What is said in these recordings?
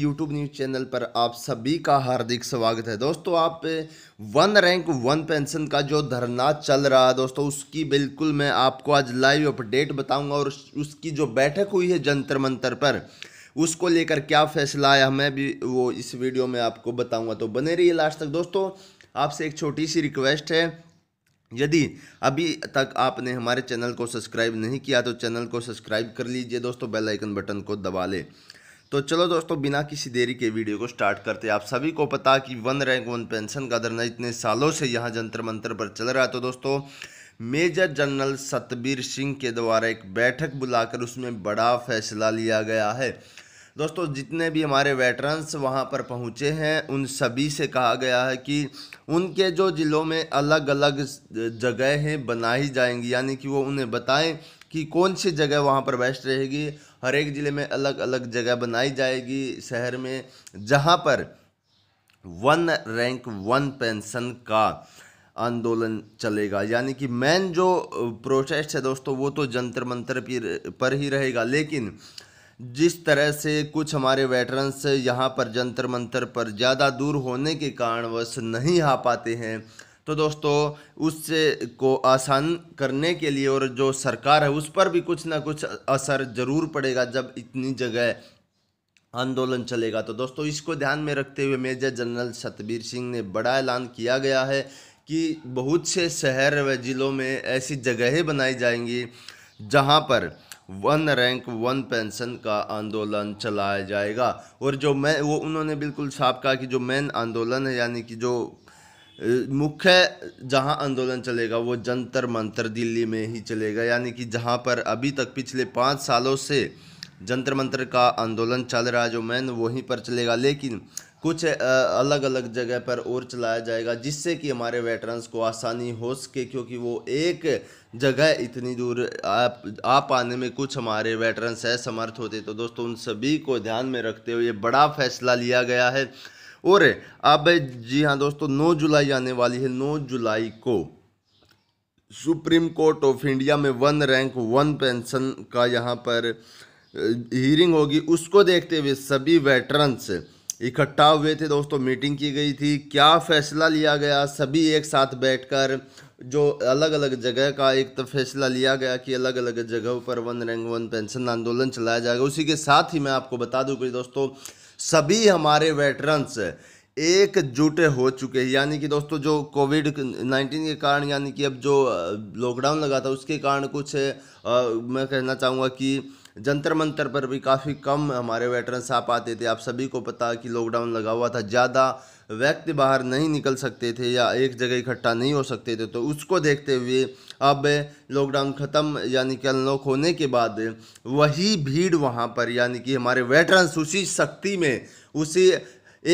YouTube news channel पर आप सभी का हार्दिक स्वागत है दोस्तों आप वन रैंक वन पेंशन का जो धरना चल रहा है दोस्तों उसकी बिल्कुल मैं आपको आज लाइव अपडेट बताऊंगा और उसकी जो बैठक हुई है जंतर मंतर पर उसको लेकर क्या फैसला आया मैं भी वो इस वीडियो में आपको बताऊँगा तो बने रहिए लास्ट तक दोस्तों आपसे एक छोटी सी रिक्वेस्ट है यदि अभी तक आपने हमारे चैनल को सब्सक्राइब नहीं किया तो चैनल को सब्सक्राइब कर लीजिए दोस्तों बेल आइकन बटन को दबा लें तो चलो दोस्तों बिना किसी देरी के वीडियो को स्टार्ट करते हैं आप सभी को पता कि वन रैंक वन पेंशन का धरना इतने सालों से यहाँ जंतर मंत्र पर चल रहा है तो दोस्तों मेजर जनरल सतबीर सिंह के द्वारा एक बैठक बुलाकर उसमें बड़ा फैसला लिया गया है दोस्तों जितने भी हमारे वेटरन्स वहाँ पर पहुँचे हैं उन सभी से कहा गया है कि उनके जो ज़िलों में अलग अलग जगह हैं बनाई जाएंगी यानी कि वो उन्हें बताएं कि कौन सी जगह वहाँ पर बेस्ट रहेगी हर एक ज़िले में अलग अलग जगह बनाई जाएगी शहर में जहाँ पर वन रैंक वन पेंशन का आंदोलन चलेगा यानी कि मेन जो प्रोटेस्ट है दोस्तों वो तो जंतर मंतर पर ही रहेगा लेकिन जिस तरह से कुछ हमारे वेटरन्स यहाँ पर जंतर मंतर पर ज़्यादा दूर होने के कारण वश नहीं आ पाते हैं तो दोस्तों उस को आसान करने के लिए और जो सरकार है उस पर भी कुछ ना कुछ असर ज़रूर पड़ेगा जब इतनी जगह आंदोलन चलेगा तो दोस्तों इसको ध्यान में रखते हुए मेजर जनरल सतबीर सिंह ने बड़ा ऐलान किया गया है कि बहुत से शहर व ज़िलों में ऐसी जगहें बनाई जाएंगी जहाँ पर वन रैंक वन पेंशन का आंदोलन चलाया जाएगा और जो मैं वो उन्होंने बिल्कुल साफ कहा कि जो मेन आंदोलन है यानी कि जो मुख्य जहां आंदोलन चलेगा वो जंतर मंतर दिल्ली में ही चलेगा यानी कि जहां पर अभी तक पिछले पाँच सालों से जंतर मंतर का आंदोलन चल रहा है जो मैन वहीं पर चलेगा लेकिन कुछ अलग अलग जगह पर और चलाया जाएगा जिससे कि हमारे वेटरन्स को आसानी हो सके क्योंकि वो एक जगह इतनी दूर आ, आ पाने में कुछ हमारे वेटरन्स असमर्थ होते तो दोस्तों उन सभी को ध्यान में रखते हुए ये बड़ा फैसला लिया गया है और अब जी हाँ दोस्तों 9 जुलाई आने वाली है 9 जुलाई को सुप्रीम कोर्ट ऑफ इंडिया में वन रैंक वन पेंशन का यहाँ पर हियरिंग होगी उसको देखते हुए सभी वेटरन्स इकट्ठा हुए थे दोस्तों मीटिंग की गई थी क्या फैसला लिया गया सभी एक साथ बैठकर जो अलग अलग जगह का एक तो फैसला लिया गया कि अलग अलग जगहों पर वन रैंक वन पेंशन आंदोलन चलाया जाएगा उसी के साथ ही मैं आपको बता दूं कि दोस्तों सभी हमारे वेटरन्स एक जुटे हो चुके हैं यानी कि दोस्तों जो कोविड नाइन्टीन के कारण यानी कि अब जो लॉकडाउन लगा था उसके कारण कुछ आ, मैं कहना चाहूँगा कि जंतर मंतर पर भी काफ़ी कम हमारे वेटरन साहब आते थे आप सभी को पता कि लॉकडाउन लगा हुआ था ज़्यादा व्यक्ति बाहर नहीं निकल सकते थे या एक जगह इकट्ठा नहीं हो सकते थे तो उसको देखते हुए अब लॉकडाउन ख़त्म यानी कि अनलॉक होने के बाद वही भीड़ वहाँ पर यानी कि हमारे वेटरन्स उसी शक्ति में उसी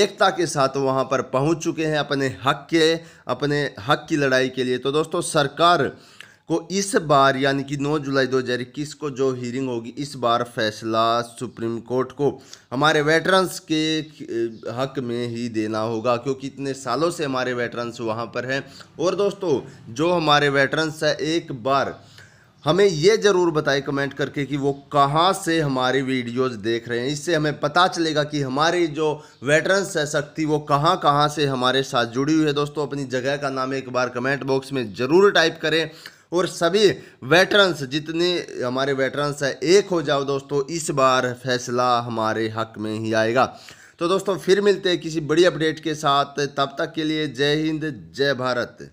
एकता के साथ वहाँ पर पहुँच चुके हैं अपने हक के अपने हक की लड़ाई के लिए तो दोस्तों सरकार को इस बार यानी कि 9 जुलाई 2021 को जो हियरिंग होगी इस बार फैसला सुप्रीम कोर्ट को हमारे वेटरन्स के हक में ही देना होगा क्योंकि इतने सालों से हमारे वेटरन्स वहाँ पर हैं और दोस्तों जो हमारे वेटरन्स है एक बार हमें ये ज़रूर बताएं कमेंट करके कि वो कहाँ से हमारी वीडियोस देख रहे हैं इससे हमें पता चलेगा कि हमारी जो वेटरन्स है शक्ति वो कहाँ कहाँ से हमारे साथ जुड़ी हुई है दोस्तों अपनी जगह का नाम एक बार कमेंट बॉक्स में ज़रूर टाइप करें और सभी वेटरन्स जितने हमारे वेटरन्स हैं एक हो जाओ दोस्तों इस बार फैसला हमारे हक में ही आएगा तो दोस्तों फिर मिलते हैं किसी बड़ी अपडेट के साथ तब तक के लिए जय हिंद जय भारत